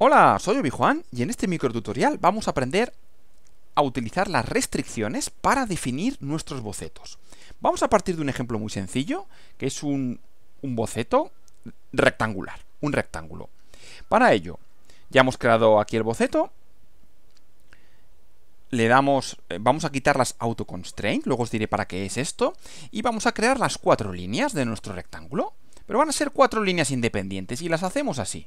Hola, soy Obi-Juan y en este microtutorial vamos a aprender a utilizar las restricciones para definir nuestros bocetos. Vamos a partir de un ejemplo muy sencillo, que es un, boceto rectangular, un rectángulo. Para ello, ya hemos creado aquí el boceto, le damos, eh, vamos a quitar las autoconstraint, luego os diré para qué es esto, y vamos a crear las cuatro líneas de nuestro rectángulo. Pero van a ser cuatro líneas independientes y las hacemos así.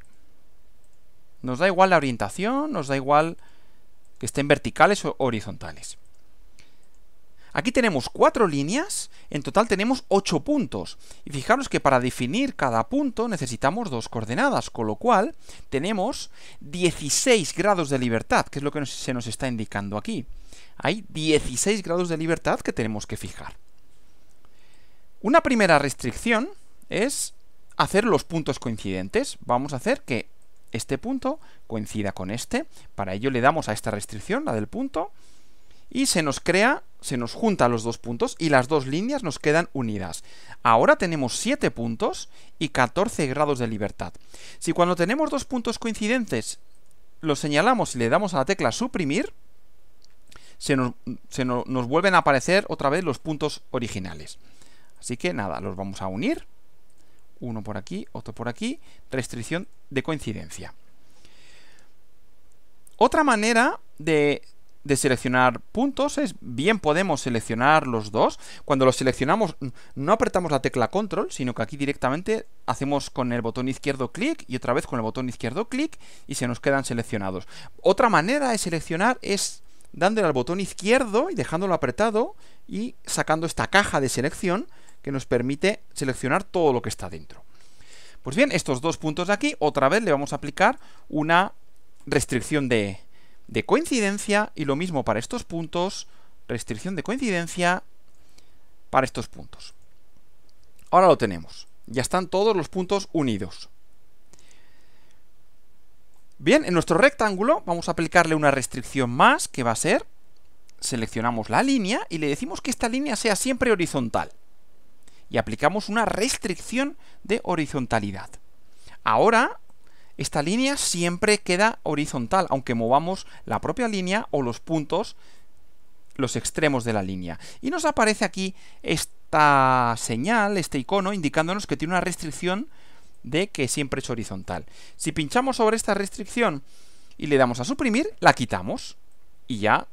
Nos da igual la orientación, nos da igual que estén verticales o horizontales. Aquí tenemos cuatro líneas, en total tenemos ocho puntos. Y fijaros que para definir cada punto necesitamos dos coordenadas, con lo cual tenemos 16 grados de libertad, que es lo que se nos está indicando aquí. Hay 16 grados de libertad que tenemos que fijar. Una primera restricción es hacer los puntos coincidentes. Vamos a hacer que este punto coincida con este. Para ello le damos a esta restricción, la del punto, y se nos crea, se nos junta los dos puntos y las dos líneas nos quedan unidas. Ahora tenemos 7 puntos y 14 grados de libertad. Si cuando tenemos dos puntos coincidentes los señalamos y le damos a la tecla suprimir, se, nos vuelven a aparecer otra vez los puntos originales. Así que nada, los vamos a unir uno por aquí, otro por aquí, restricción de coincidencia. Otra manera de, seleccionar puntos es, bien podemos seleccionar los dos. Cuando los seleccionamos no apretamos la tecla control, sino que aquí directamente hacemos con el botón izquierdo clic y otra vez con el botón izquierdo clic y se nos quedan seleccionados. Otra manera de seleccionar es dándole al botón izquierdo y dejándolo apretado y sacando esta caja de selección que nos permite seleccionar todo lo que está dentro. Pues bien, estos dos puntos de aquí, otra vez le vamos a aplicar una restricción de, de coincidencia y lo mismo para estos puntos, restricción de coincidencia para estos puntos. Ahora lo tenemos. Ya están todos los puntos unidos. Bien, en nuestro rectángulo vamos a aplicarle una restricción más, que va a ser, seleccionamos la línea y le decimos que esta línea sea siempre horizontal y aplicamos una restricción de horizontalidad. Ahora, esta línea siempre queda horizontal, aunque movamos la propia línea o los puntos, los extremos de la línea. Y nos aparece aquí esta señal, este icono, indicándonos que tiene una restricción de que siempre es horizontal. Si pinchamos sobre esta restricción y le damos a suprimir, la quitamos y ya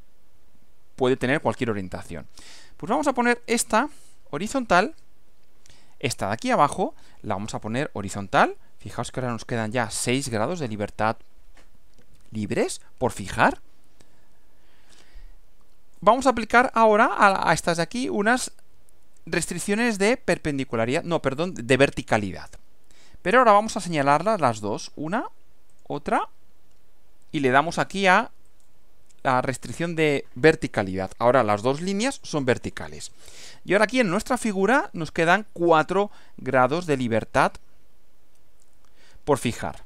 puede tener cualquier orientación. Pues vamos a poner esta horizontal esta de aquí abajo la vamos a poner horizontal. Fijaos que ahora nos quedan ya 6 grados de libertad libres por fijar. Vamos a aplicar ahora a, estas de aquí unas restricciones de perpendicularidad, no, perdón, de verticalidad. Pero ahora vamos a señalarlas las dos, una, otra, y le damos aquí a la restricción de verticalidad. Ahora las dos líneas son verticales. Y ahora aquí en nuestra figura nos quedan cuatro grados de libertad por fijar.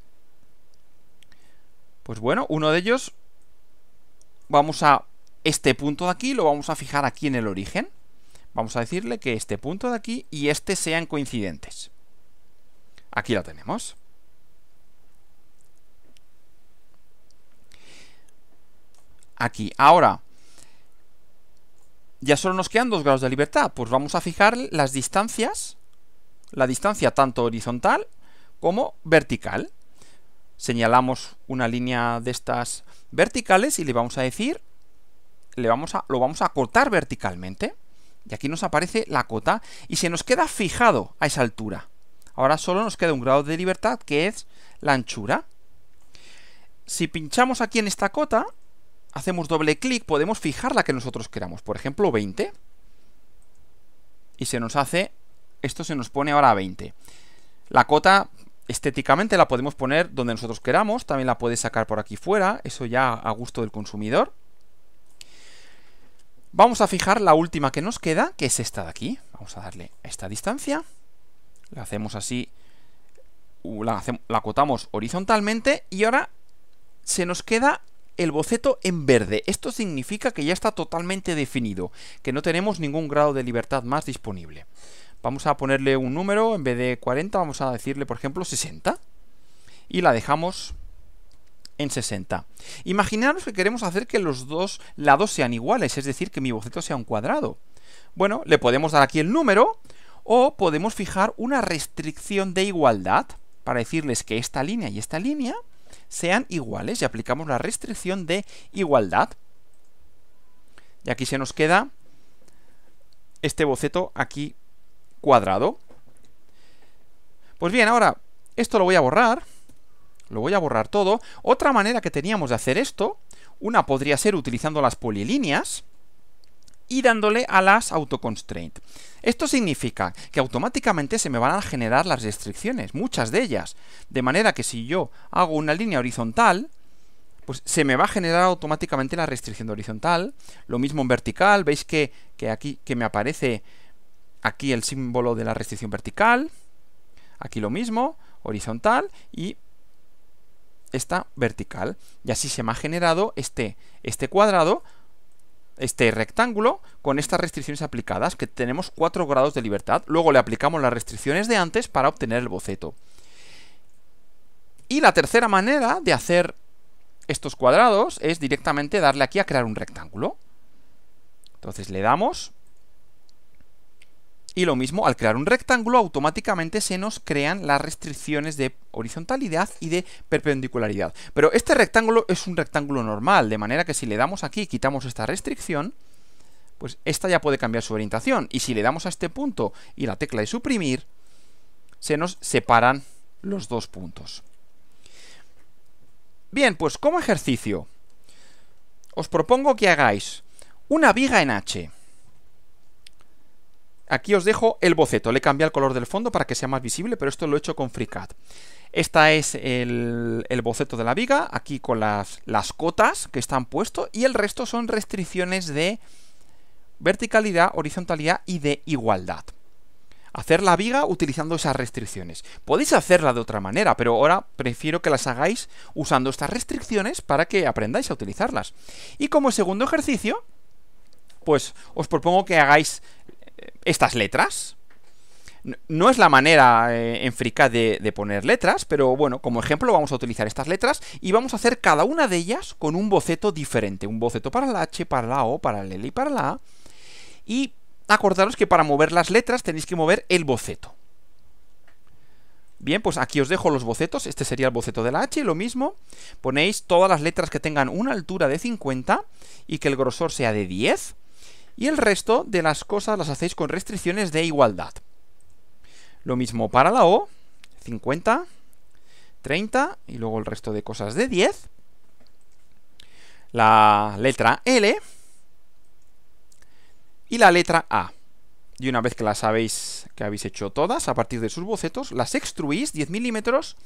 Pues bueno, uno de ellos vamos a este punto de aquí, lo vamos a fijar aquí en el origen. Vamos a decirle que este punto de aquí y este sean coincidentes. Aquí lo tenemos. aquí. Ahora, ya solo nos quedan dos grados de libertad. Pues vamos a fijar las distancias, la distancia tanto horizontal como vertical. Señalamos una línea de estas verticales y le vamos a decir, le vamos a, lo vamos a cortar verticalmente. Y aquí nos aparece la cota y se nos queda fijado a esa altura. Ahora solo nos queda un grado de libertad que es la anchura. Si pinchamos aquí en esta cota, hacemos doble clic, podemos fijar la que nosotros queramos. Por ejemplo, 20. Y se nos hace... Esto se nos pone ahora a 20. La cota estéticamente la podemos poner donde nosotros queramos. También la puede sacar por aquí fuera. Eso ya a gusto del consumidor. Vamos a fijar la última que nos queda, que es esta de aquí. Vamos a darle a esta distancia. La hacemos así. La, cotamos la horizontalmente. Y ahora se nos queda el boceto en verde. Esto significa que ya está totalmente definido, que no tenemos ningún grado de libertad más disponible. Vamos a ponerle un número, en vez de 40 vamos a decirle, por ejemplo, 60. Y la dejamos en 60. Imaginaros que queremos hacer que los dos lados sean iguales, es decir, que mi boceto sea un cuadrado. Bueno, le podemos dar aquí el número o podemos fijar una restricción de igualdad para decirles que esta línea y esta línea sean iguales y aplicamos la restricción de igualdad. Y aquí se nos queda este boceto aquí cuadrado. Pues bien, ahora esto lo voy a borrar. Lo voy a borrar todo. Otra manera que teníamos de hacer esto, una podría ser utilizando las polilíneas y dándole a las autoconstraint. Esto significa que automáticamente se me van a generar las restricciones, muchas de ellas. De manera que si yo hago una línea horizontal, pues se me va a generar automáticamente la restricción horizontal. Lo mismo en vertical, veis que, que aquí que me aparece aquí el símbolo de la restricción vertical. Aquí lo mismo, horizontal y esta vertical. Y así se me ha generado este, este cuadrado este rectángulo con estas restricciones aplicadas, que tenemos 4 grados de libertad. Luego le aplicamos las restricciones de antes para obtener el boceto. Y la tercera manera de hacer estos cuadrados es directamente darle aquí a crear un rectángulo. Entonces le damos y lo mismo, al crear un rectángulo automáticamente se nos crean las restricciones de horizontalidad y de perpendicularidad. Pero este rectángulo es un rectángulo normal, de manera que si le damos aquí y quitamos esta restricción, pues esta ya puede cambiar su orientación. Y si le damos a este punto y la tecla de suprimir, se nos separan los dos puntos. Bien, pues como ejercicio, os propongo que hagáis una viga en H Aquí os dejo el boceto, le cambié el color del fondo para que sea más visible, pero esto lo he hecho con FreeCAD. Esta es el, boceto de la viga, aquí con las, las cotas que están puestas, y el resto son restricciones de verticalidad, horizontalidad y de igualdad. Hacer la viga utilizando esas restricciones. Podéis hacerla de otra manera, pero ahora prefiero que las hagáis usando estas restricciones para que aprendáis a utilizarlas. Y como segundo ejercicio, pues os propongo que hagáis estas letras. No es la manera eh, enfrica en de, poner letras, pero bueno, como ejemplo vamos a utilizar estas letras y vamos a hacer cada una de ellas con un boceto diferente. Un boceto para la H, para la O, para la L y para la A. Y acordaros que para mover las letras tenéis que mover el boceto. Bien, pues aquí os dejo los bocetos. Este sería el boceto de la H, lo mismo. Ponéis todas las letras que tengan una altura de 50 y que el grosor sea de 10 y el resto de las cosas las hacéis con restricciones de igualdad. Lo mismo para la O, 50, 30 y luego el resto de cosas de 10. La letra L y la letra A. Y una vez que las habéis, que habéis hecho todas, a partir de sus bocetos, las extruís 10 milímetros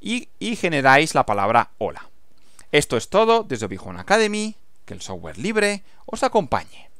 y, generáis la palabra hola. Esto es todo desde Obi Academy, que el software libre os acompañe.